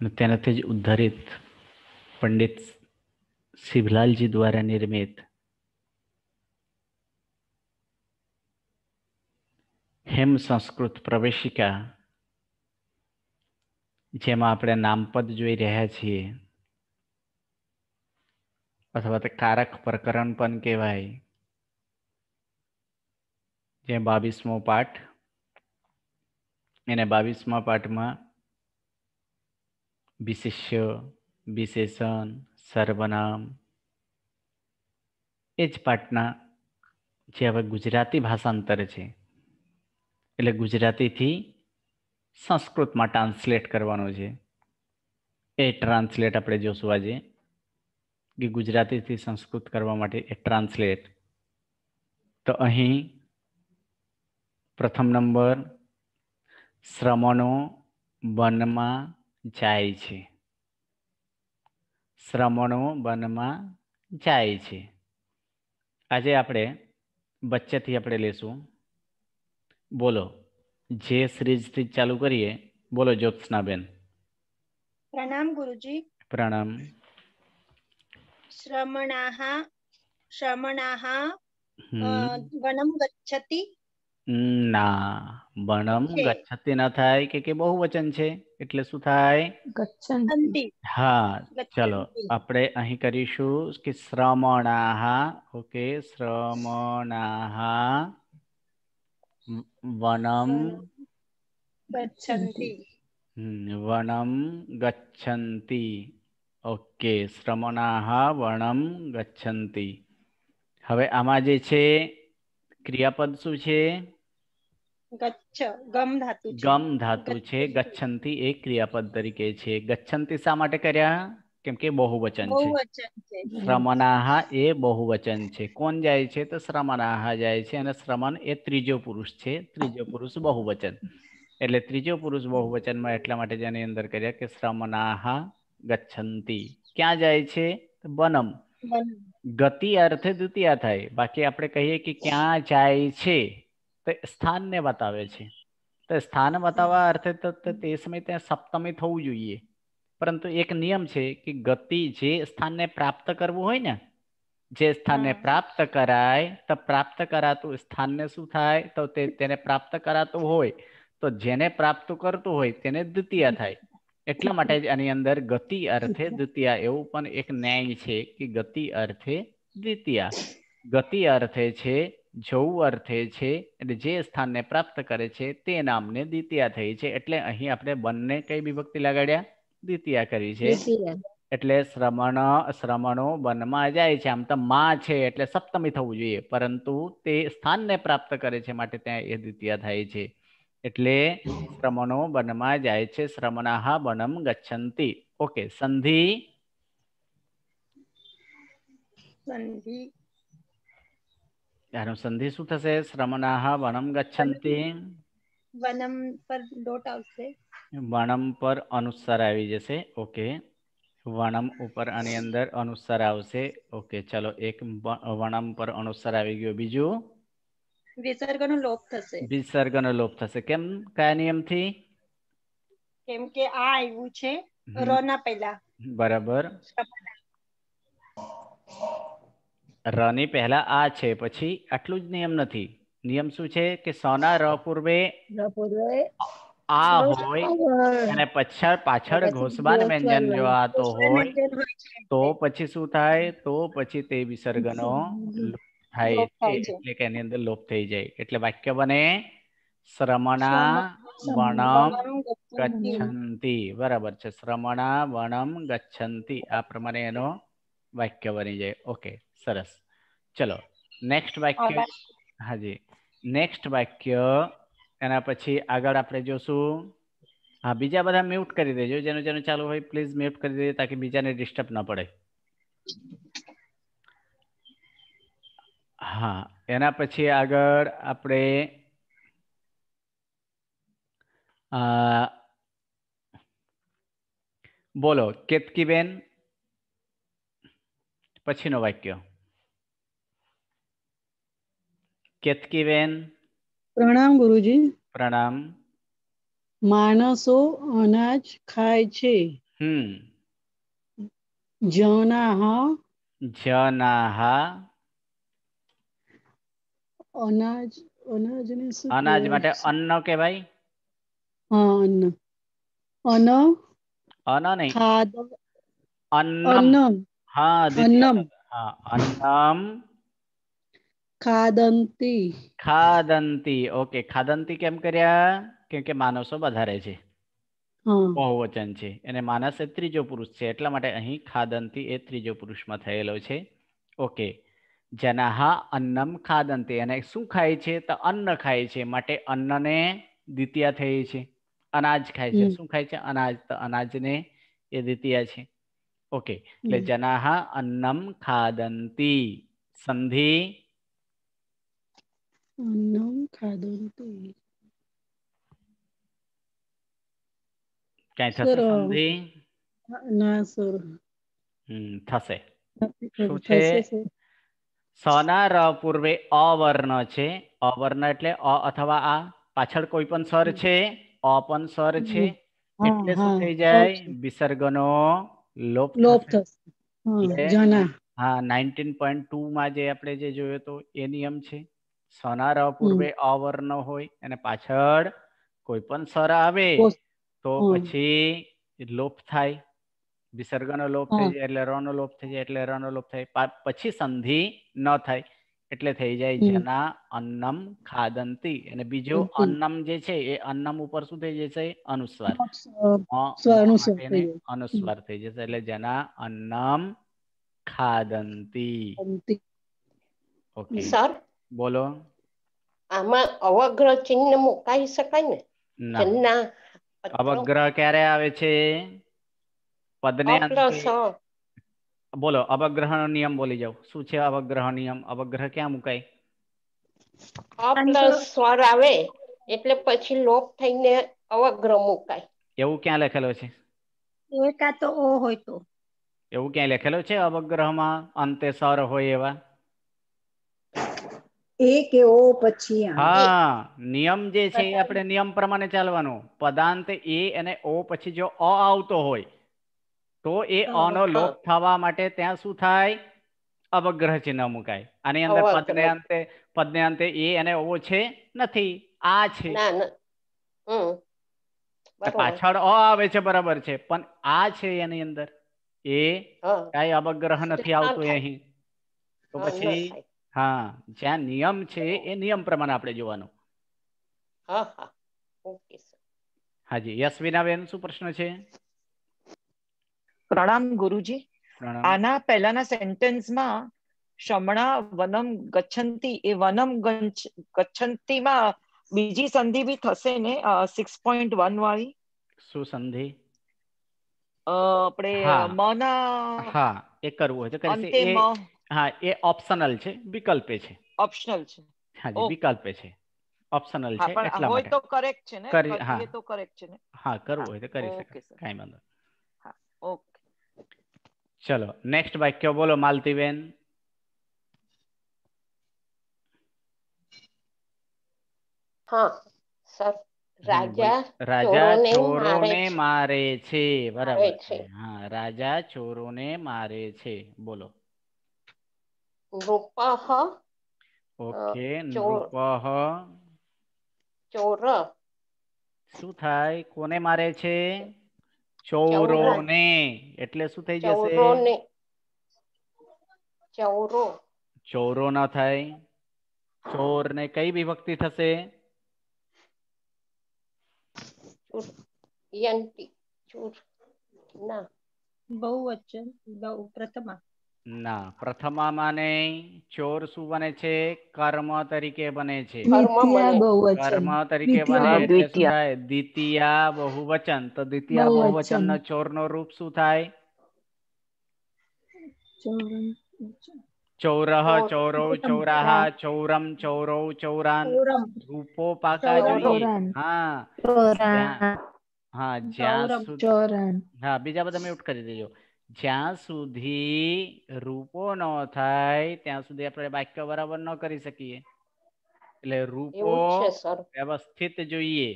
અને તેનાથી જ ઉદ્ધારિત પંડિત શિવલાલજી દ્વારા નિર્મિત હેમ સંસ્કૃત પ્રવેશિકા જેમાં આપણે નામપદ જોઈ રહ્યા છીએ અથવા તો કારક પ્રકરણ પણ કહેવાય જે બાવીસમો પાઠ એને બાવીસમા પાઠમાં વિશિષ્ય વિશેષણ સર્વનામ એ જ પાઠના જે હવે ગુજરાતી ભાષાંતર છે એટલે ગુજરાતીથી સંસ્કૃતમાં ટ્રાન્સલેટ કરવાનો છે એ ટ્રાન્સલેટ આપણે જોશું આજે કે ગુજરાતીથી સંસ્કૃત કરવા માટે એ ટ્રાન્સલેટ તો અહીં પ્રથમ નંબર શ્રમનો વનમાં જાય છે શ્રમણો વનમાં જાય છે આજે આપણે વચ્ચેથી આપણે લેશું બોલો જે સિરીજથી ચાલુ કરીએ બોલો જ્યોત્સનાબેન પ્રણામ ગુરુજી પ્રણામ શ્રમણાહ શ્રમણાહ વનમ ગચ્છતી ના બણમ છે. ગચ્છતિ ન થાય કે કે બહુ વચન છે એટલે શું થાય ગચ્છંતિ હા ચલો આપણે અહીં કરીશું કે શ્રમણાહ ઓકે શ્રમણાહ વનમ ગચ્છંતિ વનમ ગચ્છંતિ ઓકે શ્રમણાહ વનમ ગચ્છંતિ હવે આમાં જે છે ક્રિયાપદ શું છે ગમ ધાતુ છે ગચ્છંતી એ ક્રિયાપદ તરીકે છે ગચ્છંતી શા માટે કર્યા કેમ કે બહુવચન છે શ્રમણાહ એ બહુવચન છે કોણ જાય છે તો શ્રમણાહ જાય છે અને શ્રમણ એ ત્રીજો પુરુષ છે ત્રીજો પુરુષ બહુવચન એટલે ત્રીજો પુરુષ બહુવચનમાં એટલા માટે જેની અંદર કર્યા કે શ્રમણાહ ગચ્છંતી ક્યાં જાય છે બનમ ગતિ અર્થે દ્વિતીય થાય બાકી આપણે કહીએ કે ક્યાં જાય છે સ્થાનને બતાવે છે તો સ્થાન બતાવવા અર્થે તો તે સમય ત્યાં સપ્તમી થવું જોઈએ પરંતુ એક નિયમ છે કે ગતિ જે સ્થાનને પ્રાપ્ત કરવું હોય ને જે સ્થાનને પ્રાપ્ત કરાય તો પ્રાપ્ત કરાતું સ્થાનને શું થાય તો તે તેને પ્રાપ્ત કરાતું હોય તો જેને પ્રાપ્ત કરતું હોય તેને દ્વિતીય થાય એટલા માટે જ આની અંદર ગતિ અર્થે દ્વિતીય એવું પણ એક ન્યાય છે કે ગતિ અર્થે દ્વિતીય ગતિ અર્થે છે જવું અર્થે છે એટલે જે સ્થાનને પ્રાપ્ત કરે છે તે નામને દ્વિતીયા થઈ છે એટલે અહીં આપણે બંને કઈ વિભક્તિ લગાડ્યા દ્વિતીયા કરી છે એટલે શ્રમણ શ્રમણો વનમાં જાય છે આમ તો માં છે એટલે સપ્તમી થવું જોઈએ પરંતુ તે સ્થાનને પ્રાપ્ત કરે છે માટે ત્યાં એ દ્વિતીયા થાય છે એટલે શ્રમણો વનમાં જાય છે શ્રમણાહ વનમ ગચ્છંતિ ઓકે સંધિ સંધિ સંધિ શું થશે શ્રમણાહ વનમ ગચ્છંતિ વનમ પર ડોટ આવશે વનમ પર અનુસ્સાર આવી જશે ઓકે વણમ ઉપર આની અંદર અનુસ્સાર આવશે ઓકે ચલો એક વણમ પર અનુસ્સાર આવી ગયો બીજું વિસર્ગનો લોપ થશે વિસર્ગનો લોપ થશે કેમ કયા નિયમથી કેમ કે આ આવ્યું છે ર પહેલા બરાબર રની પહેલા આ છે પછી આટલું જ નિયમ નથી નિયમ શું છે કે સોના ર પૂર્વે આ હોય અને પાછળ પાછળ ઘોસબાન વ્યંજન જો આતો હોય તો પછી શું થાય તો પછી તે વિસર્ગનો થાય એટલે કે એની અંદર લોપ થઈ જાય એટલે વાક્ય બને શ્રમણા વણમ ગચ્છંતી બરાબર છે શ્રમણા વણમ ગચ્છંતી આ પ્રમાણે એનો વાક્ય બની જાય ઓકે સરસ ચલો નેક્સ્ટ વાક્ય હાજી નેક્સ્ટ વાક્ય એના પછી આગળ આપણે જોશું હા બીજા બધા મ્યુટ કરી દેજો જેનું જેનું ચાલુ હોય પ્લીઝ મ્યુટ કરી દેજો તાકી બીજાને ડિસ્ટર્બ ન પડે હા એના પછી આગળ આપણે બોલો કેતકીબેન પછીનું વાક્ય કેતકીબેન પ્રણામ ગુરુજી પ્રણામ માણસો અનાજ ખાય છે હમ જનાહા જનાહા અનાજ અનાજ અનાજ માટે અન્ન કહેવાય હા અન્ન અન્ન અન્ન નહીં અન્ન ખાદંતી ઓકે ખાદંતી કેમ કર્યા કેમ કે વધારે છે બહુવચન છે અને માનસ એ ત્રીજો પુરુષ છે એટલા માટે અહીં ખાદંતી એ ત્રીજો પુરુષમાં થયેલો છે ઓકે જનાહા અન્નમ ખાદંતી અને શું ખાય છે તો અન્ન ખાય છે માટે અન્નને દ્વિતીય થઈ છે અનાજ ખાય છે શું ખાય છે અનાજ તો અનાજને એ દ્વિતીય છે ઓકે એટલે જનાહ અન્નમ ખાદંતી સંધિ અન્નમ ખાદંતી ક્યાંય થશે સંધિ ના સર થશે શું છે સના ર પૂર્વે અવર્ણ છે અવર્ણ એટલે અ અથવા આ પાછળ કોઈ પણ સ્વર છે અ પણ સ્વર છે એટલે શું થઈ જાય વિસર્ગનો લોપ જના હા નાઇન્ટીન માં જે આપણે જે જોયો તો એ નિયમ છે સનાર અપૂર્વે અવર્ણ હોય અને પાછળ કોઈ પણ સર આવે તો પછી લોપ થાય વિસર્ગનો લોપ થઈ જાય એટલે રનો લોપ થઈ જાય એટલે રનો લોપ થાય પછી સંધિ ન થાય એટલે થઈ જાય જેના અન્નમ ખાદંતી અને બીજો અન્નમ જે છે એ અન્નમ ઉપર શું થઈ જશે અનુસ્વાર અનુસ્વાર થઈ જશે એટલે જના અન્નમ ખાદંતી ઓકે સર બોલો આમાં અવગ્રહ ચિહ્ન મુકાઈ શકાય ને અવગ્રહ ક્યારે આવે છે પદને અંતે બોલો અવગ્રહ નો નિયમ બોલી જાવ શું છે અવગ્રહ નિયમ અવગ્રહ ક્યાં મુકાય સ્વર આવે એટલે પછી લોપ થઈને અવગ્રહ મુકાય એવું ક્યાં લખેલો છે એકા તો ઓ હોય તો એવું ક્યાં લખેલો છે અવગ્રહમાં અંતે સ્વર હોય એવા એ કે ઓ પછી હા નિયમ જે છે આપણે નિયમ પ્રમાણે ચાલવાનું પદાંત એ અને ઓ પછી જો અ આવતો હોય તો એ અનો લોપ થવા માટે ત્યાં શું થાય અવગ્રહ ચિહ્ન મુકાય આની અંદર પદને અંતે પદને અંતે એ અને ઓવો છે નથી આ છે પાછળ અ આવે છે બરાબર છે પણ આ છે એની અંદર એ કઈ અવગ્રહ નથી આવતું અહીં તો પછી હા જ્યાં નિયમ છે એ નિયમ પ્રમાણે આપણે જોવાનું હાજી યશવિના બેન શું પ્રશ્ન છે પ્રણામ ગુરુજી આના પહેલાના સેન્ટેન્સમાં શમણા વનમ ગચ્છંતી એ વનમ ગચ્છંતીમાં બીજી સંધિ બી થશે ને સિક્સ પોઈન્ટ વન વાળી શું સંધિ આપણે મના હા એ કરવું હોય તો કરી એ હા એ ઓપ્શનલ છે વિકલ્પે છે ઓપ્શનલ છે હા જી વિકલ્પે છે ઓપ્શનલ છે એટલા માટે તો કરેક્ટ છે ને કરી હા તો કરેક્ટ છે ને હા કરવું હોય તો કરી શકાય કાઈ વાંધો હા ઓકે ચલો નેક્સ્ટ વાક્ય બોલો માલતીબેન હા સર રાજા ચોરોને મારે છે બરાબર છે હા રાજા ચોરોને મારે છે બોલો નૃપહ ઓકે નૃપહ ચોર શું થાય કોને મારે છે ચૌરોને એટલે શું થઈ જશે ચૌરો ચોરો ના થાય ચોર ને કઈ વિભક્તિ થશે યંતી ચોર ના પ્રથમા ના પ્રથમા પ્રથમામાંને ચોર શું બને છે કર્મ તરીકે બને છે કર્મ તરીકે બને એટલે શું બહુવચન તો દ્વિતીય બહુવચન નો ચોર નો રૂપ શું થાય ચૌરહ ચૌરૌ ચૌરાહ ચૌરમ ચૌરૌ ચૌરાન રૂપો પાકા જોઈએ હા હા જ્યાં હા બીજા બધા મ્યુટ કરી દેજો જ્યાં સુધી રૂપો ન થાય ત્યાં સુધી આપણે વાક્ય બરાબર ન કરી શકીએ એટલે રૂપો વ્યવસ્થિત જોઈએ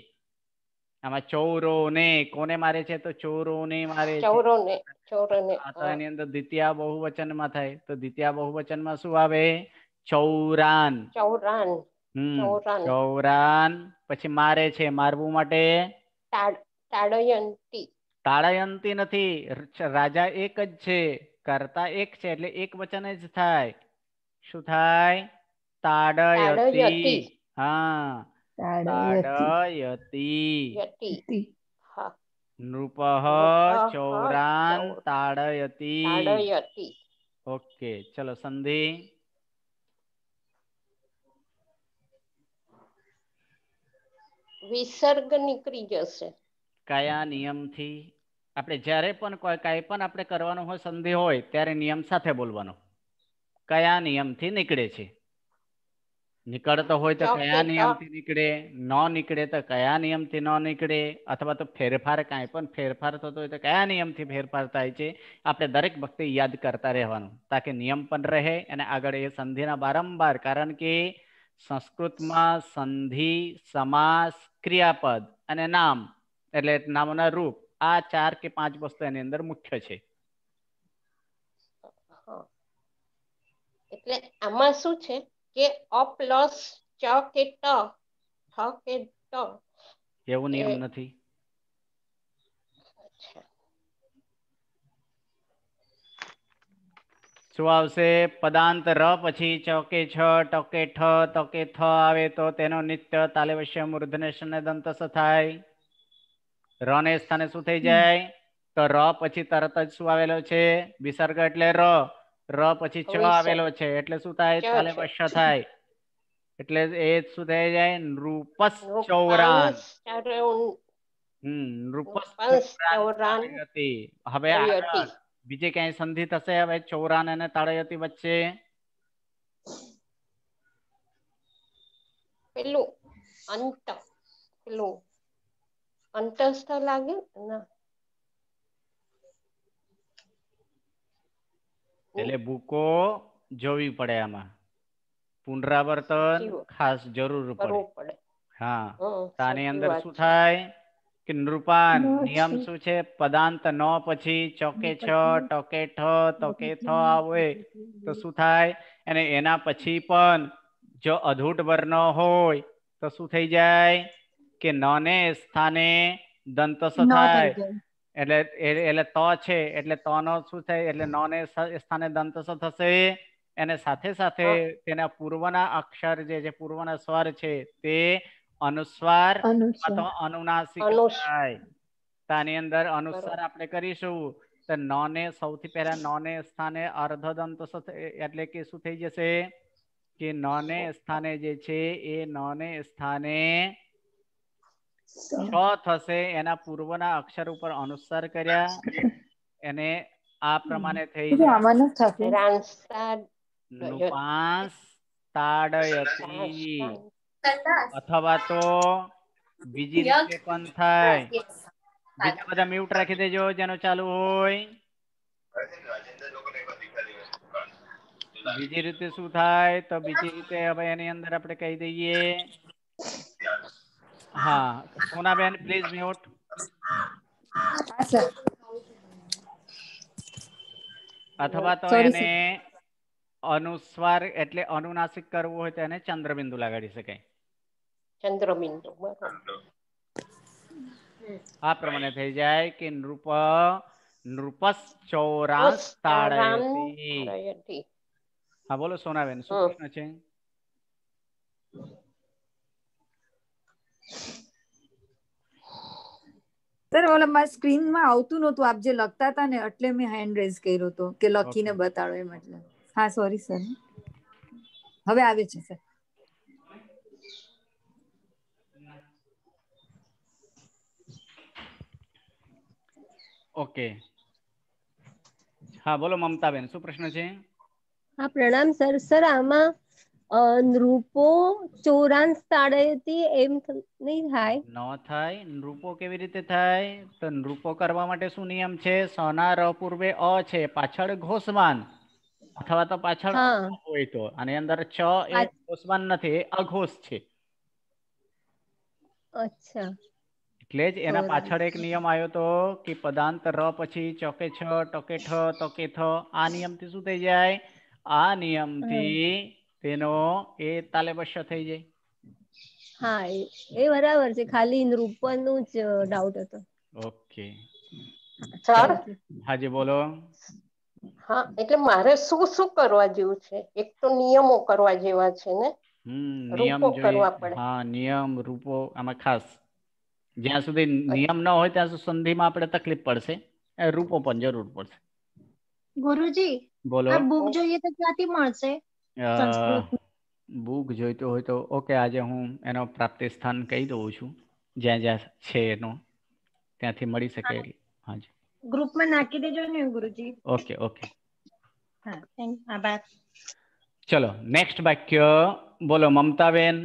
આમાં ચૌરો ને કોને મારે છે તો ચૌરો ને મારે ચૌરો ને ચૌરો ને અંદર દ્વિતીયા બહુવચન માં થાય તો દ્વિતીયા બહુવચન માં શું આવે ચૌરાન ચૌરાન હમ ચૌરાન પછી મારે છે મારવું માટે તાડયંતી તાળાયંતી નથી રાજા એક જ છે કરતા એક છે એટલે એક વચન જ થાય શું થાય તાડયતી હા તાડયતી નૃપહ ચૌરાન તાડયતી ઓકે ચલો સંધિ વિસર્ગ નીકળી જશે કયા નિયમથી આપણે જ્યારે પણ કાંઈ પણ આપણે કરવાનું હોય સંધિ હોય ત્યારે નિયમ સાથે બોલવાનો કયા નિયમથી નીકળે છે નીકળતો હોય તો કયા નિયમથી નીકળે ન નીકળે તો કયા નિયમથી ન નીકળે અથવા તો ફેરફાર કાંઈ પણ ફેરફાર થતો હોય તો કયા નિયમથી ફેરફાર થાય છે આપણે દરેક વખતે યાદ કરતા રહેવાનું તાકે નિયમ પણ રહે અને આગળ એ સંધિના વારંવાર કારણ કે સંસ્કૃતમાં સંધિ સમાસ ક્રિયાપદ અને નામ એટલે નામના રૂપ આ ચાર કે પાંચ વસ્તુ એની અંદર મુખ્ય છે એટલે આમાં શું છે કે અપ લોસ ચ કે ટ ઠ કે ટ એવું નિયમ નથી શું આવશે પદાંત ર પછી ચોકે છ ટકે ઠ તકે થ આવે તો તેનો નિત્ય તાલેવશ્ય વશ્ય મૂર્ધનેશ દંતસ થાય ર ને સ્થાને શું થઈ જાય તો ર પછી તરત જ શું આવેલો છે વિસર્ગ એટલે ર ર પછી છ આવેલો છે એટલે શું થાય ચાલે થાય એટલે એ શું થઈ જાય નૃપસ ચૌરાન હમ નૃપસ ચૌરાન હવે બીજે ક્યાંય સંધિ થશે હવે ચૌરાન અને તાળયતી વચ્ચે પેલું અંત પેલું અંટસ લાગે ના એટલે બુકો જોવી પડે આમાં પુનરાવર્તન ખાસ જરૂર પડે હા તાની અંદર શું થાય કે નૃપાન નિયમ શું છે પદાંત ન પછી ચોકે છ ટોકે ઠ તોકે થ આવે તો શું થાય અને એના પછી પણ જો અધૂટ વર્ણ હોય તો શું થઈ જાય કે નને સ્થાને દંતસ થાય એટલે એટલે ત છે એટલે ત નો શું થાય એટલે નને સ્થાને દંતસ થશે એને સાથે સાથે તેના પૂર્વના અક્ષર જે છે પૂર્વના સ્વર છે તે અનુસ્વાર અથવા અનુનાસિક થાય તાની અંદર અનુસ્વાર આપણે કરીશું તો નને સૌથી પહેલા નને સ્થાને અર્ધદંત એટલે કે શું થઈ જશે કે નને સ્થાને જે છે એ નને સ્થાને છ થશે એના પૂર્વના અક્ષર ઉપર અનુસાર કર્યા એને આ પ્રમાણે થઈ તાડયતી અથવા તો બીજી રીતે પણ થાય બીજા બધા મ્યુટ રાખી દેજો જેનો ચાલુ હોય બીજી રીતે શું થાય તો બીજી રીતે હવે એની અંદર આપણે કહી દઈએ હા સોનાબેન પ્લીઝ મ્યુટ અથવા તો એને અનુસ્વાર એટલે અનુનાસિક કરવું હોય તો એને ચંદ્રબિંદુ લગાડી શકાય ચંદ્રબિંદુ આ પ્રમાણે થઈ જાય કે નૃપ નૃપસ ચોરાસ તાળયતી હા બોલો સોનાબેન શું પ્રશ્ન છે સર ઓલા મારા સ્ક્રીન માં આવતું નતું આપ જે લખતા હતા ને એટલે મેં હેન્ડ રેઝ કર્યો હતો કે લખીને બતાડો એમ એટલે હા સોરી સર હવે આવે છે સર ઓકે હા બોલો મમતાબેન શું પ્રશ્ન છે હા પ્રણામ સર સર આમાં નૃપો ચોરાન સ્થળેથી એમ નહીં થાય ન થાય નૃપો કેવી રીતે થાય તો નૃપો કરવા માટે શું નિયમ છે સોના ર પૂર્વે અ છે પાછળ ઘોષમાન અથવા તો પાછળ હોય તો આની અંદર છ એ ઘોષમાન નથી અઘોષ છે અચ્છા એટલે જ એના પાછળ એક નિયમ આવ્યો તો કે પદાંત ર પછી ચોકે છ ટકે ઠ તકે થ આ નિયમથી શું થઈ જાય આ નિયમથી તેનો એ તાલેબશ થઈ જાય હા એ બરાબર છે ખાલી નિરૂપણનું જ ડાઉટ હતો ઓકે સર હાજી બોલો હા એટલે મારે શું શું કરવા જેવું છે એક તો નિયમો કરવા જેવા છે ને નિયમ જોઈએ હા નિયમ રૂપો આમાં ખાસ જ્યાં સુધી નિયમ ન હોય ત્યાં સુધી સંધિમાં આપણે તકલીફ પડશે રૂપો પણ જરૂર પડશે ગુરુજી બોલો બુક જોઈએ તો ક્યાંથી મળશે બુક જોઈતો હોય તો ઓકે આજે હું એનો પ્રાપ્તિ સ્થાન કહી દઉં છું જ્યાં જ્યાં છે એનો ત્યાંથી મળી શકે હાજી ગ્રુપમાં નાખી દેજો ને ગુરુજી ઓકે ઓકે ચલો નેક્સ્ટ વાક્ય બોલો મમતાબેન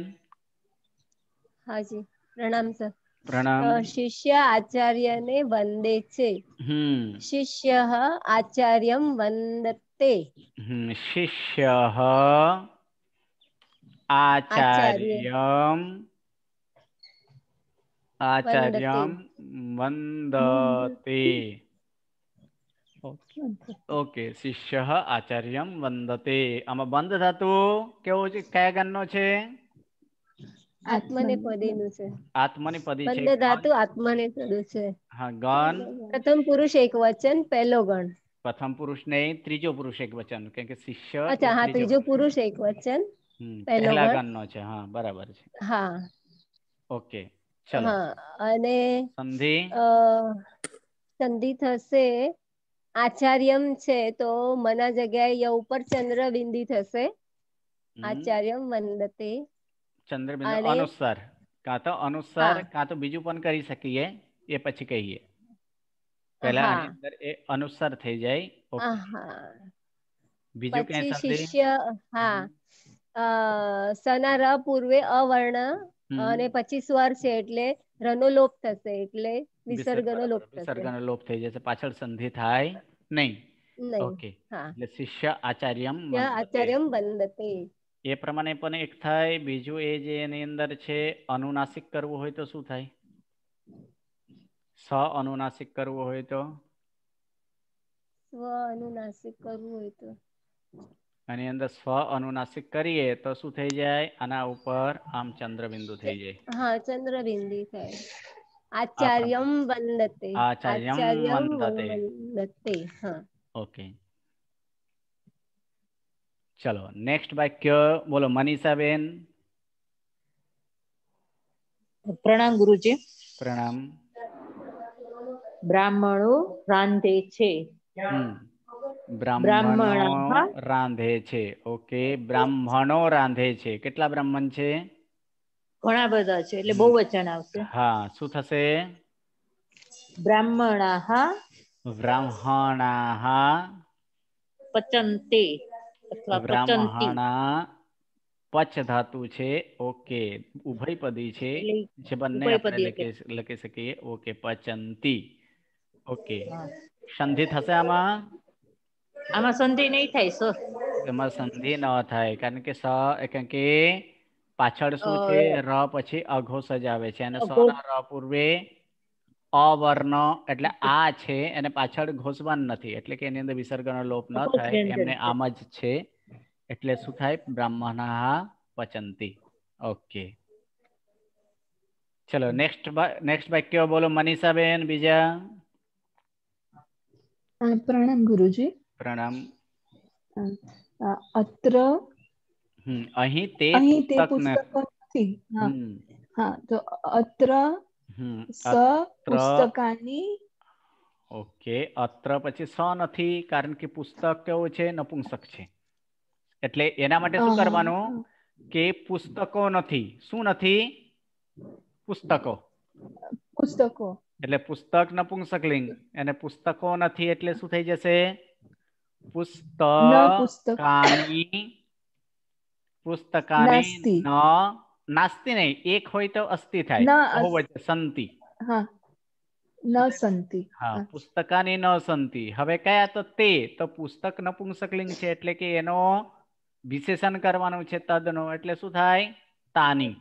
હાજી પ્રણામ સર પ્રણામ શિષ્ય આચાર્યને વંદે છે શિષ્ય આચાર્યમ વંદતે શિષ્ય આચાર્યમ આચાર્યમ વંદતે ઓકે શિષ્ય આચાર્ય વંદતે આમાં બંધ થતું કેવો છે કયા ગણનો છે આત્મને પદીનું છે આત્મને પદી છે બંને ધાતુ આત્મને સદુ છે હા ગણ પ્રથમ પુરુષ એક વચન પહેલો ગણ પ્રથમ પુરુષ ને ત્રીજો પુરુષ એક વચન કેમ કે શિષ્ય અચ્છા હા ત્રીજો પુરુષ એક વચન પહેલો ગણ નો છે હા બરાબર છે હા ઓકે ચલો હા અને સંધિ સંધિ થશે આચાર્યમ છે તો મના જગ્યાએ ઉપર ચંદ્ર બિંદી થશે આચાર્યમ વંદતે ચંદ્રબિંદુ અનુસાર કાં તો અનુસાર કાં તો બીજું પણ કરી શકીએ એ પછી કહીએ પહેલા એ અનુસાર થઈ જાય ઓકે બીજું કઈ શિષ્ય હા સના ર પૂર્વે અવર્ણ અને પછી સ્વર છે એટલે રનો લોપ થશે એટલે વિસર્ગનો લોપ થશે વિસર્ગનો લોપ થઈ જશે પાછળ સંધિ થાય નહીં ઓકે એટલે શિષ્ય આચાર્યમ આચાર્યમ બંધતે એ પ્રમાણે પણ એક થાય બીજું એ જે એની અંદર છે અનુનાસિક કરવું હોય તો શું થાય સ અનુનાસિક કરવું હોય તો સ્વ અનુનાસિક કરવું હોય તો આની અંદર સ્વ અનુનાસિક કરીએ તો શું થઈ જાય આના ઉપર આમ ચંદ્રબિંદુ થઈ જાય હા ચંદ્રબિંદુ થાય આચાર્યમ વંદતે આચાર્યમ વંદતે હા ઓકે ચલો નેક્સ્ટ વાક્ય બોલો મનીષાબેન પ્રણામ ગુરુજી પ્રણામ બ્રાહ્મણો રાંધે છે બ્રાહ્મણો રાંધે છે ઓકે બ્રાહ્મણો રાંધે છે કેટલા બ્રાહ્મણ છે ઘણા બધા છે એટલે બહુ વચન આવશે હા શું થશે બ્રાહ્મણા બ્રાહ્મણાહ પચંતે બ્રાહ્મણા પચ ધાતુ છે ઓકે ઉભયપદી છે જે બંને આપણે લખી શકીએ ઓકે પચંતી ઓકે સંધિ થશે આમાં આમાં સંધિ નહીં થાય સો એમાં સંધિ ન થાય કારણ કે સ કારણ કે પાછળ શું છે ર પછી અઘો સજાવે છે અને સ ર પૂર્વે અવર્ણ એટલે આ છે અને પાછળ ઘોષવાન નથી એટલે કે એની અંદર વિસર્ગનો લોપ ન થાય એમને આમ જ છે એટલે શું થાય બ્રાહ્મણા પચંતી ઓકે ચલો નેક્સ્ટ નેક્સ્ટ વાક્ય બોલો મનીષાબેન બીજા પ્રણામ ગુરુજી પ્રણામ અત્ર અહીં તે અહીં તે પુસ્તક નથી હા તો અત્ર પુસ્તકાની ઓકે અત્ર પછી સ નથી કારણ કે પુસ્તક કેવું છે નપુંસક છે એટલે એના માટે શું કરવાનું કે પુસ્તકો નથી શું નથી પુસ્તકો પુસ્તકો એટલે પુસ્તક નપુંસક લિંગ અને પુસ્તકો નથી એટલે શું થઈ જશે પુસ્તકાની પુસ્તકાની ન નાસ્તિ નહીં એક હોય તો અસ્તિ થાય સંતિ ન સંતિ હા પુસ્તકાની ન સંતિ હવે કયા તો તે તો પુસ્તક નપુંસકલિંગ છે એટલે કે એનો વિશેષણ કરવાનું છે તદનો એટલે શું થાય તાની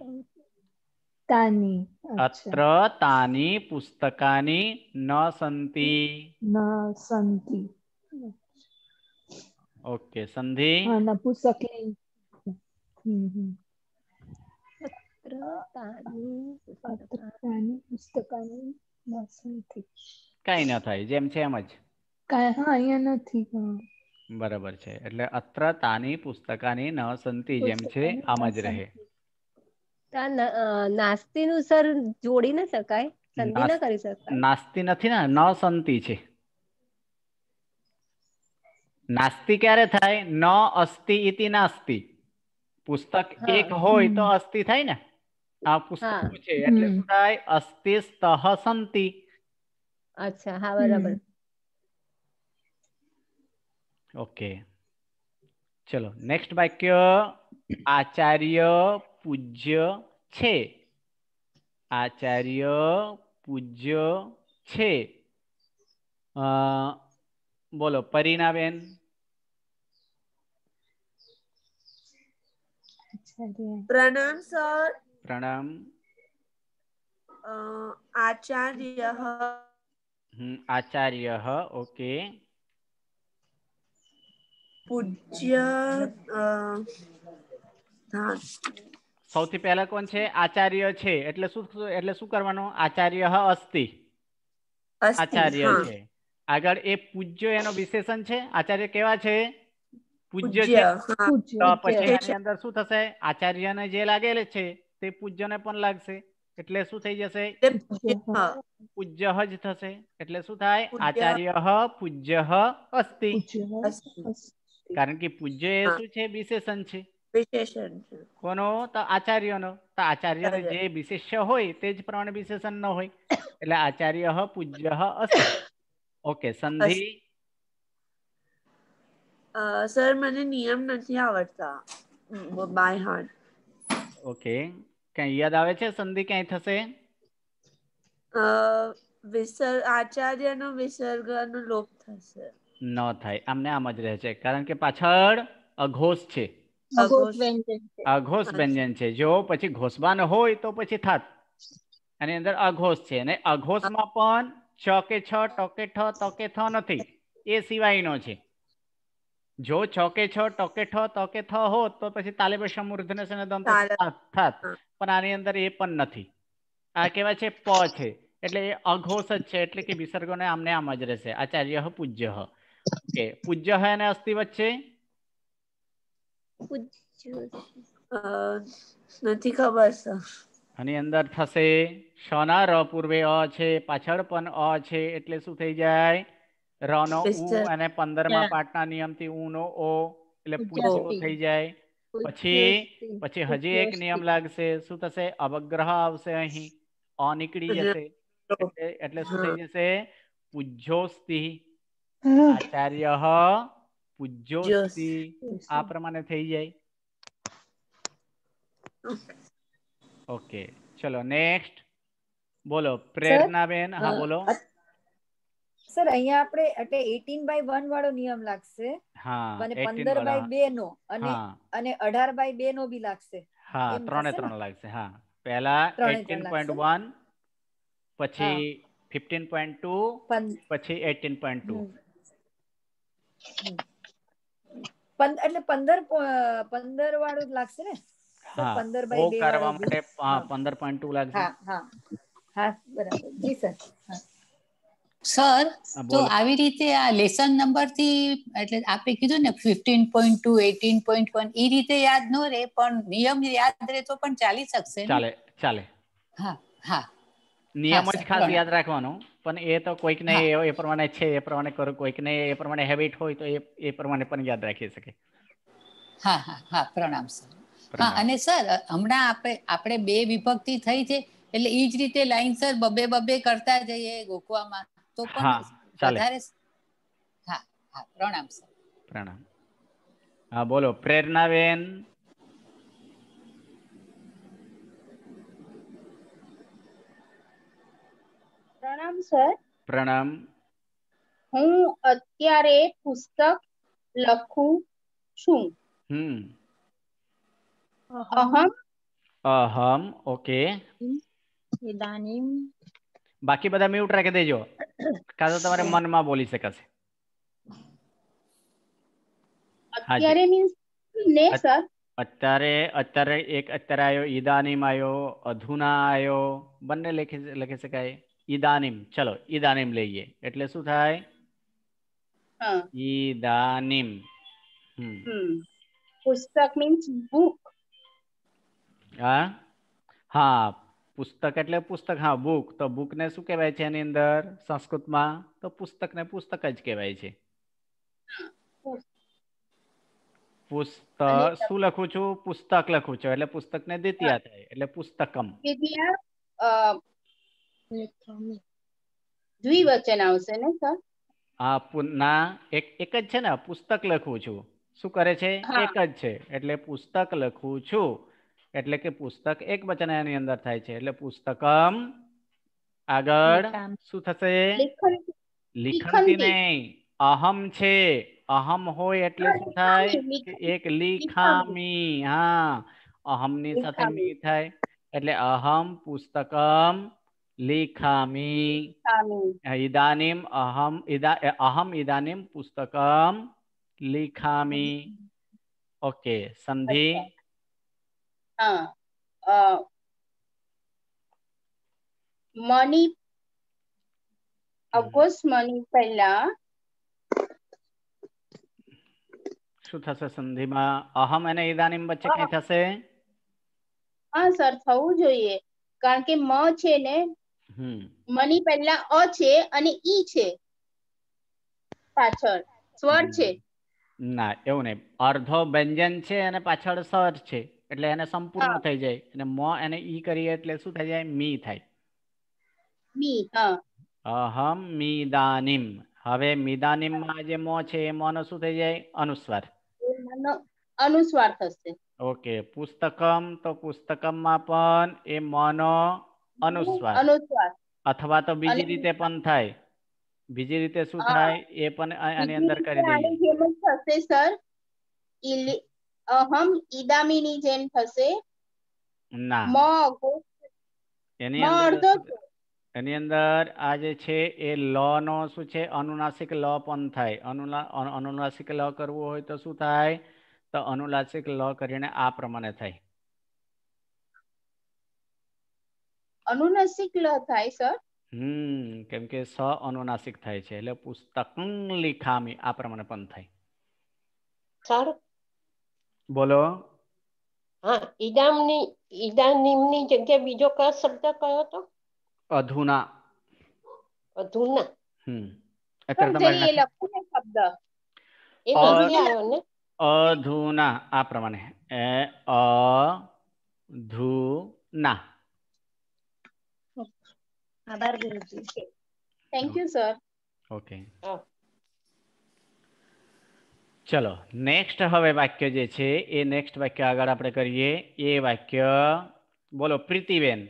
તાની અત્ર તાની પુસ્તકાની ન સંતિ ન સંતિ ઓકે સંધિ નપુંસકલિંગ હમ હમ પાત્રતાની ન થાય જેમ છે એમ જ કાંઈ હા અહીંયા નથી બરાબર છે એટલે અત્ર તાની પુસ્તકાની ન સંતિ જેમ છે આમ જ રહે નાસ્તી નું સર જોડી ના શકાય સંધિ ના કરી શકાય નાસ્તી નથી ને ન સંતિ છે નાસ્તિ ક્યારે થાય ન અસ્તિ ઇતિ નાસ્તિ પુસ્તક એક હોય તો અસ્તિ થાય ને આ પુસ્તકો છે એટલે શું થાય સંતિ અચ્છા હા બરાબર ઓકે ચલો નેક્સ્ટ વાક્ય આચાર્ય પૂજ્ય છે આચાર્ય પૂજ્ય છે બોલો પરિણાબેન પ્રણામ સર પ્રણામ આચાર્ય આચાર્ય ઓકે પૂજ્ય સૌથી પહેલા કોણ છે આચાર્ય છે એટલે શું એટલે શું કરવાનું આચાર્ય અસ્તિ આચાર્ય છે આગળ એ પૂજ્ય એનો વિશેષણ છે આચાર્ય કેવા છે પૂજ્ય છે તો પછી એની અંદર શું થશે આચાર્યને જે લાગેલ છે તે પૂજ્યને પણ લાગશે એટલે શું થઈ જશે પૂજ્ય જ થશે એટલે શું થાય આચાર્ય પૂજ્ય અસ્તિ કારણ કે પૂજ્ય એ શું છે વિશેષણ છે કોનો તો આચાર્યનો તો આચાર્યનો જે વિશેષ હોય તે જ પ્રમાણે વિશેષણ ન હોય એટલે આચાર્ય પૂજ્ય અસ્તિ ઓકે સંધિ સર મને નિયમ નથી આવડતા બાય હાર્ટ ઓકે કઈ યાદ આવે છે સંધિ ક્યાંય થશે વિસર્ગ આચાર્યનો વિસર્ગનો લોપ થશે ન થાય આમને આમ જ રહે છે કારણ કે પાછળ અઘોષ છે અઘોષ વ્યંજન છે જો પછી ઘોષબાન હોય તો પછી થાત અને અંદર અઘોષ છે અને અઘોષમાં પણ ચ કે છ ટકે ઠ તકે થ નથી એ સિવાયનો છે જો ચોકે છો ટોકે ઠો તોકે થ હો તો પછી તાલે પછી મૂર્ધને છે થાત પણ આની અંદર એ પણ નથી આ કેવા છે પ છે એટલે એ અઘોષ જ છે એટલે કે વિસર્ગોને આમને આમ જ રહેશે આચાર્ય પૂજ્ય ઓકે પૂજ્ય અને અસ્થિ વચ્ચે નથી ખબર સર આની અંદર થશે શના ર પૂર્વે અ છે પાછળ પણ અ છે એટલે શું થઈ જાય રનો ઉ અને માં પાઠના નિયમથી ઉ નો ઓ એટલે પૂજ્યો થઈ જાય પછી પછી હજી એક નિયમ લાગશે શું થશે અવગ્રહ આવશે અહીં અ નીકળી જશે એટલે શું થઈ જશે પૂજ્યોસ્તિ આચાર્ય પૂજ્યોસ્તિ આ પ્રમાણે થઈ જાય ઓકે ચલો નેક્સ્ટ બોલો પ્રેરણા બેન હા બોલો સર અહીંયા આપણે એટલે 18 બાય 1 વાળો નિયમ લાગશે હા અને 15 બાય 2 નો અને અને 18 બાય 2 નો બી લાગશે હા ત્રણે ત્રણ લાગશે હા પહેલા 18.1 પછી 15.2 પછી 18.2 એટલે 15 15 વાળું લાગશે ને હા 15 બાય 2 કરવા માટે 15.2 લાગશે હા હા હા બરાબર જી સર હા સર તો આવી રીતે આ લેસન નંબર થી એટલે આપે કીધું ને fifteen point two eighteen point one એ રીતે યાદ ન રહે પણ નિયમ યાદ રહે તો પણ ચાલી શકશે ચાલે ચાલે હા હા નિયમ જ ખાસ યાદ રાખવાનો પણ એ તો કોઈક ને એ પ્રમાણે છે એ પ્રમાણે કરો કોઈક ને એ પ્રમાણે હેબિટ હોય તો એ એ પ્રમાણે પણ યાદ રાખી શકે હા હા હા પ્રણામ સર હા અને સર હમણાં આપણે આપણે બે વિભક્તિ થઈ છે એટલે એ જ રીતે લાઈન સર બબે બબે કરતા જઈએ ગોકવામાં તો પણ વધારે હા હા પ્રણામ સર પ્રણામ હા બોલો પ્રેરણાબેન પ્રણામ સર પ્રણામ હું અત્યારે પુસ્તક લખું છું હમ અહમ અહમ ઓકે ઇદાનીમ બાકી બધા મ્યુટ રાખી દેજો કાં તો તમારે મનમાં બોલી શકાશે અત્યારે મીન્સ ને સર અત્યારે અત્યારે એક અત્યારે આયો ઈદાનિમ આયો અધુના આયો બંને લખી લખી શકાય ઈદાનિમ ચલો ઈદાનિમ લઈએ એટલે શું થાય ઈદાનિમ પુસ્તક મીન્સ બુક હા હા પુસ્તક એટલે પુસ્તક હા બુક તો બુકને શું કહેવાય છે એની અંદર સંસ્કૃતમાં તો પુસ્તકને પુસ્તક જ કહેવાય છે પુસ્તક શું લખું છું પુસ્તક લખું છું એટલે પુસ્તકને દ્વિતીયા થાય એટલે પુસ્તકમ દ્વિવચન આવશે ને સર હા ના એક એક જ છે ને પુસ્તક લખું છું શું કરે છે એક જ છે એટલે પુસ્તક લખું છું એટલે કે પુસ્તક એક વચન એની અંદર થાય છે એટલે પુસ્તકમ આગળ શું થશે લિખનથી નહીં અહમ છે અહમ હોય એટલે શું થાય એક લિખામી હા અહમની સાથે મી થાય એટલે અહમ પુસ્તકમ લિખામી ઇદાનીમ અહમ ઇદા અહમ ઇદાનીમ પુસ્તકમ લિખામી ઓકે સંધિ મની અગોસ્ટ મની પહેલા શું થશે સંધિમાં અહમ અને ઈદાનીમ વચ્ચે કઈ થશે હા સર થવું જોઈએ કારણ કે મ છે ને મની પહેલા અ છે અને ઈ છે પાછળ સ્વર છે ના એવું નહીં અર્ધો વ્યંજન છે અને પાછળ સ્વર છે એટલે એને સંપૂર્ણ થઈ જાય અને મ એને ઈ કરીએ એટલે શું થઈ જાય મી થાય મી અહમ મિદાનિમ હવે મિદાનિમ માં જે મો છે એ મોનો શું થઈ જાય અનુસ્વાર અનુસ્વાર થશે ઓકે પુસ્તકમ તો પુસ્તકમ માં પણ એ મોનો અનુસ્વાર અનુસ્વાર અથવા તો બીજી રીતે પણ થાય બીજી રીતે શું થાય એ પણ આની અંદર કરી દઈએ સર અહમ ઈદામીની જેમ થશે ના મ એની અંદર એની અંદર આ જે છે એ લ નો શું છે અનુનાસિક લ પણ થાય અનુનાસિક લ કરવું હોય તો શું થાય તો અનુનાસિક લ કરીને આ પ્રમાણે થાય અનુનાસિક લ થાય સર હમ કેમ કે સ અનુનાસિક થાય છે એટલે પુસ્તક લિખામી આ પ્રમાણે પણ થાય સર બોલો હા ઇદામની ઇદાનીમની જગ્યાએ બીજો કયો શબ્દ કયો તો અધુના અધુના હમ શબ્દ એ ને અધુના આ પ્રમાણે એ અ ધુ ના આભાર Guruji thank you sir okay ચલો નેક્સ્ટ હવે વાક્ય જે છે એ નેક્સ્ટ વાક્ય આગળ આપણે કરીએ એ વાક્ય બોલો પ્રીતિબેન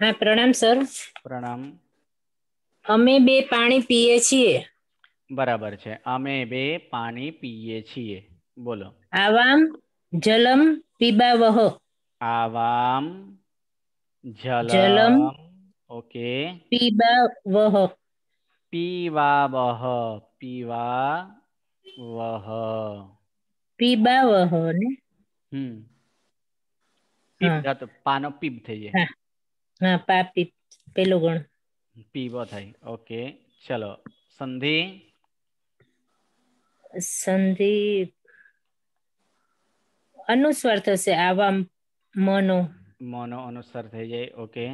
હા પ્રણામ સર પ્રણામ અમે બે પાણી પીએ છીએ બરાબર છે અમે બે પાણી પીએ છીએ બોલો આવામ જલમ પીબાવહ આવામ જલમ ઓકે પીબાવહ પીવાવહ પીવા વહ પીબા વહ ને હમ પીપ ધાતુ પાનો પીપ થઈ જાય હા પા પીપ પેલો ગણ પીવો થાય ઓકે ચલો સંધિ સંધિ અનુસ્વાર થશે આવા મનો મનો અનુસ્વાર થઈ જાય ઓકે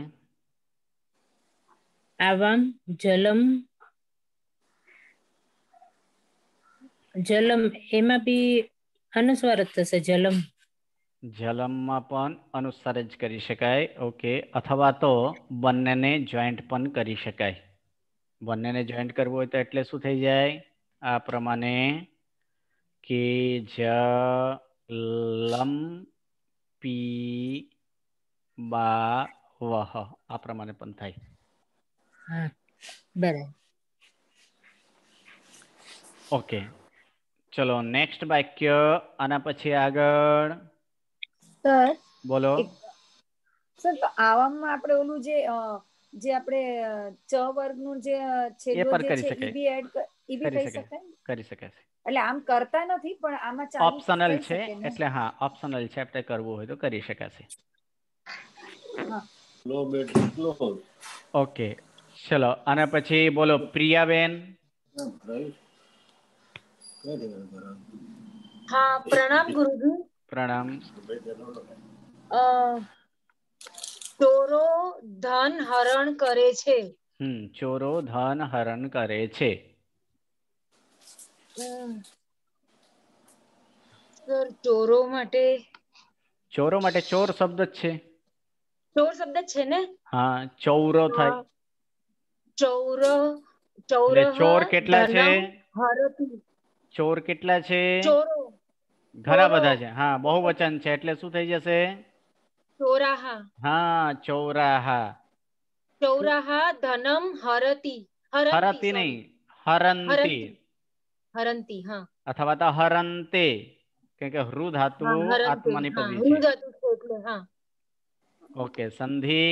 આવામ જલમ જલમ એમાં બી અનુસ્વાર જ થશે જલમ જલમમાં પણ અનુસ્વાર જ કરી શકાય ઓકે અથવા તો બંનેને જોઈન્ટ પણ કરી શકાય બંનેને જોઈન્ટ કરવું હોય તો એટલે શું થઈ જાય આ પ્રમાણે કે જ લમ પી બા વહ આ પ્રમાણે પણ થાય હા બરાબર ઓકે ચલો નેક્સ્ટ વાક્ય અને પછી આગળ સર બોલો સર તો આવામાં આપણે ઓલું જે જે આપણે ચ વર્ગનું જે છેલ્લું જે છે ઈ એડ ઈ કરી શકાય કરી શકે છે એટલે આમ કરતા નથી પણ આમાં ચાલુ ઓપ્શનલ છે એટલે હા ઓપ્શનલ છે આપણે કરવું હોય તો કરી શકાશે લો ઓકે ચલો અને પછી બોલો પ્રિયાબેન રાઈટ હા પ્રણામ ગુરુજી પ્રણામ ચોરો ધન હરણ કરે છે ચોરો ધન હરણ કરે છે ચોરો માટે ચોરો માટે ચોર શબ્દ જ છે ચોર શબ્દ છે ને હા ચૌરો થાય ચૌર ચૌર ચોર કેટલા છે હરતી ચોર કેટલા છે ઘણા બધા છે હા બહુ વચન છે એટલે શું થઈ જશે ચોરાહા હા ચોરાહા ચોરાહા ધનમ હરતી હરતી નહીં હરંતી હરંતી હા અથવા તો હરંતે કેમ કે હૃ ધાતુ આત્માની પદવી છે હૃ ધાતુ એટલે હા ઓકે સંધિ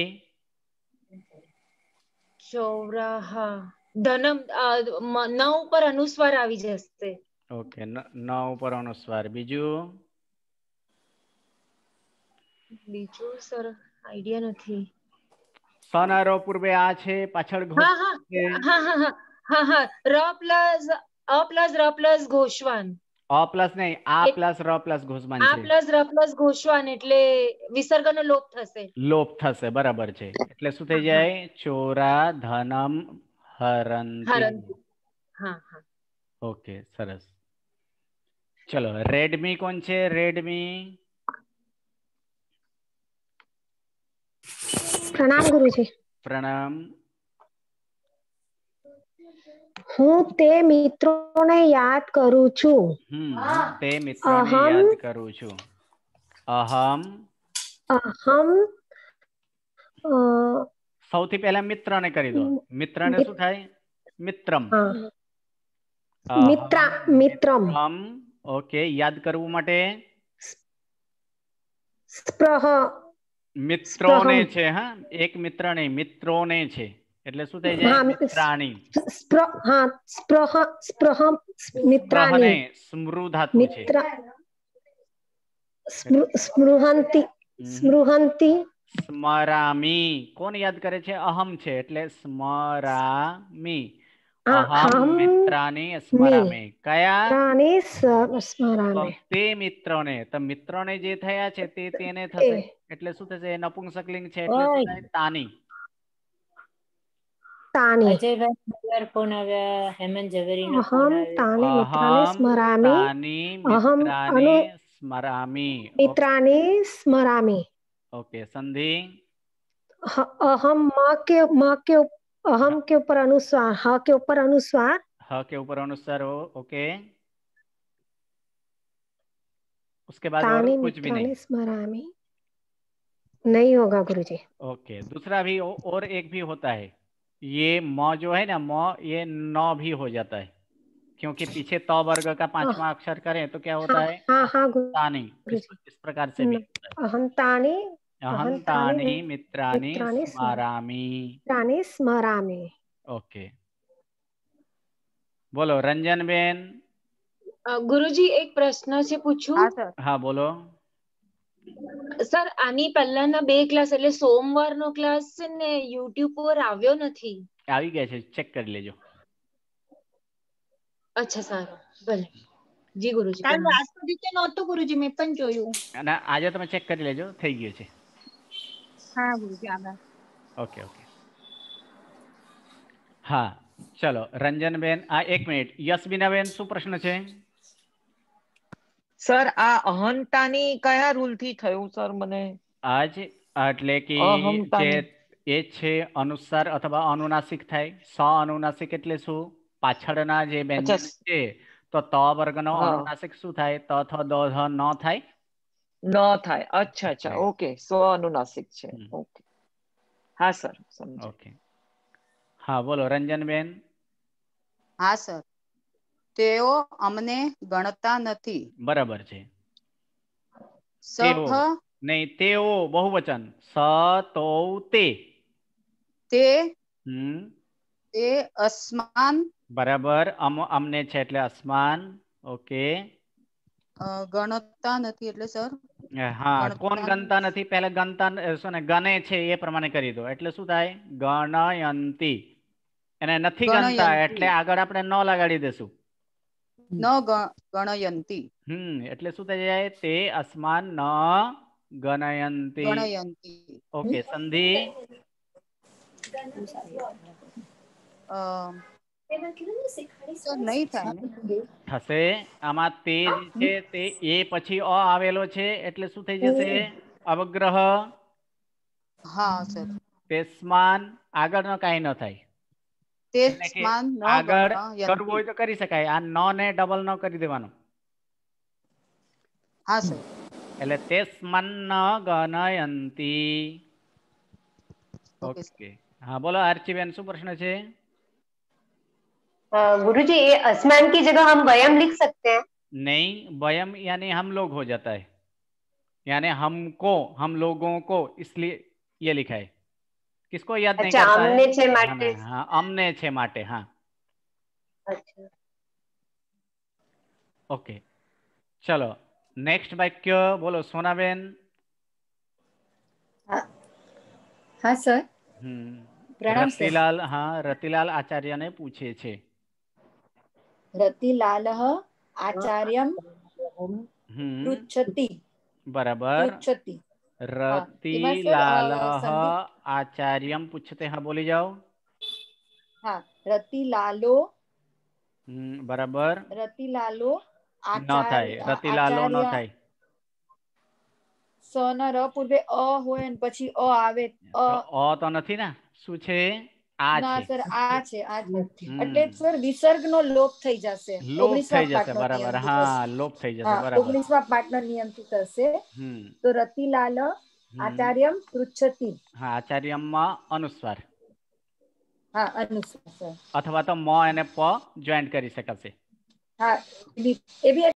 ચોરાહા ધનમ ન ઉપર અનુસ્વાર આવી જશે ઓકે ન ઉપરનો સ્વાર બીજું બીજું સર આઈડિયા નથી સન પૂર્વે આ છે પાછળ ઘોષ હા હા હા હા ર પ્લસ અ પ્લસ ર પ્લસ ઘોષવાન અ પ્લસ નહીં આ પ્લસ ર પ્લસ ઘોષવાન છે આ પ્લસ ર પ્લસ ઘોષવાન એટલે વિસર્ગનો લોપ થશે લોપ થશે બરાબર છે એટલે શું થઈ જાય ચોરા ધનમ હરંતી હા હા ઓકે સરસ ચલો રેડમી કોણ છે રેડમી પ્રણામ ગુરુજી પ્રણામ હું તે મિત્રોને યાદ કરું છું તે મિત્રોને યાદ કરું છું અહમ અહમ સૌથી પહેલા મિત્રને કરી દો મિત્રને શું થાય મિત્રમ મિત્ર મિત્રમ ઓકે યાદ કરવું માટે સ્પ્રહ મિત્રોને છે હા એક મિત્ર નહીં મિત્રોને છે એટલે શું થઈ જાય મિત્રાણી હા સ્પ્રહ સ્પ્રહ મિત્રાણી સ્મૃ ધાતુ સ્મૃહંતિ સ્મૃહંતિ સ્મરામી કોણ યાદ કરે છે અહમ છે એટલે સ્મરામી अहं मित्राने स्मरामि कया ताने स्मरामि ते मित्राने तम मित्राने जे थया छे ते तेने થथे એટલે શું થશે એ नपुंसक लिंग છે એટલે તાની તાની જવેર પુનવ હેમન જવેરીનું અહમ તાની મિત્રને સ્મરામિ તાની મહં અહમ મિત્રાને સ્મરામિ મિત્રાને સ્મરામિ ઓકે સંધિ અહમ મા કે મા કે अहम के ऊपर अनुस्वार ह के ऊपर अनुस्वार ह के ऊपर अनुस्वार हो ओके उसके बाद और कुछ भी नहीं स्मरामी नहीं होगा गुरुजी ओके दूसरा भी और एक भी होता है ये म जो है ना म ये न भी हो जाता है क्योंकि पीछे त वर्ग का पांचवा अक्षर करें तो क्या हाँ, होता हाँ, है हाँ, हाँ, तानी इस, इस प्रकार से भी हम तानी અહમ તાને મિત્રાને સ્મરામી તાને સ્મરામી ઓકે બોલો રંજનબેન ગુરુજી એક પ્રશ્ન છે પૂછું હા બોલો સર આની પહેલાના બે ક્લાસ એટલે સોમવારનો ક્લાસ છે ને યુટ્યુબ પર આવ્યો નથી આવી ગયા છે ચેક કરી લેજો અચ્છા સર ભલે જી ગુરુજી કાલ રાત સુધી તો નહોતું ગુરુજી મેં પણ જોયું અને આજે તમે ચેક કરી લેજો થઈ ગયું છે હા ગુરુજી ઓકે ઓકે હા ચલો રંજનબેન આ એક મિનિટ યશબીનાબેન શું પ્રશ્ન છે સર આ અહંતાની કયા રૂલ થી થયું સર મને આજ એટલે કે જે એ છે અનુસાર અથવા અનુનાસિક થાય સ અનુનાસિક એટલે શું પાછળના જે બેન છે તો ત વર્ગનો અનુનાસિક શું થાય ત થ દ ધ ન થાય ન થાય અચ્છા અચ્છા ઓકે સ્વ અનુનાસિક છે ઓકે હા સર ઓકે હા બોલો રંજનબેન હા સર તેઓ અમને ગણતા નથી બરાબર છે સફ નહીં તેઓ બહુવચન સ તો તે તે હમ તે અસમાન બરાબર અમ અમને છે એટલે અસમાન ઓકે ગણતા નથી એટલે સર હા કોણ ગણતા નથી પહેલા ગણતા શું ને ગણે છે એ પ્રમાણે કરી દો એટલે શું થાય ગણયંતી એને નથી ગણતા એટલે આગળ આપણે ન લગાડી દેશું ન ગણયંતી હમ એટલે શું થઈ જાય તે અસમાન ન ગણયંતી ગણયંતી ઓકે સંધિ અ કરી શકાય આ ન ને ડબલ ન કરી દેવાનું એટલે તેસ્માન ન તેસ્મન્ન ગણયંતી ઓકે હા બોલો આરચીબેન શું પ્રશ્ન છે गुरु जी असमान की जगह हम वयम लिख सकते हैं नहीं वयम यानी हम लोग हो जाता है यानी हमको हम लोगों को इसलिए ये लिखा है किसको याद अच्छा, नहीं करता हमने छे हाँ, माटे हाँ हमने छे माटे हाँ अच्छा ओके चलो नेक्स्ट वाक्य बोलो सोनाबेन हाँ, हाँ सर हम्म। रतिलाल हाँ रतिलाल आचार्य ने पूछे छे रतिलाल आचार्य हम्म। बराबर रतिलाल आचार्य पूछते हाँ बोली जाओ हाँ रतिलालो हम्म, बराबर रतिलालो रतिलालो स न पूर्वे अ हो पी अ आवे अ तो, तो नहीं ना शू તો રતિલાલ આચાર્યમ પૃચ્છતિ હા આચાર્યમમાં અનુસ્વાર હા અનુસ્વાર અથવા તો મ અને પ જોઈન્ટ કરી શકાશે હા એ બી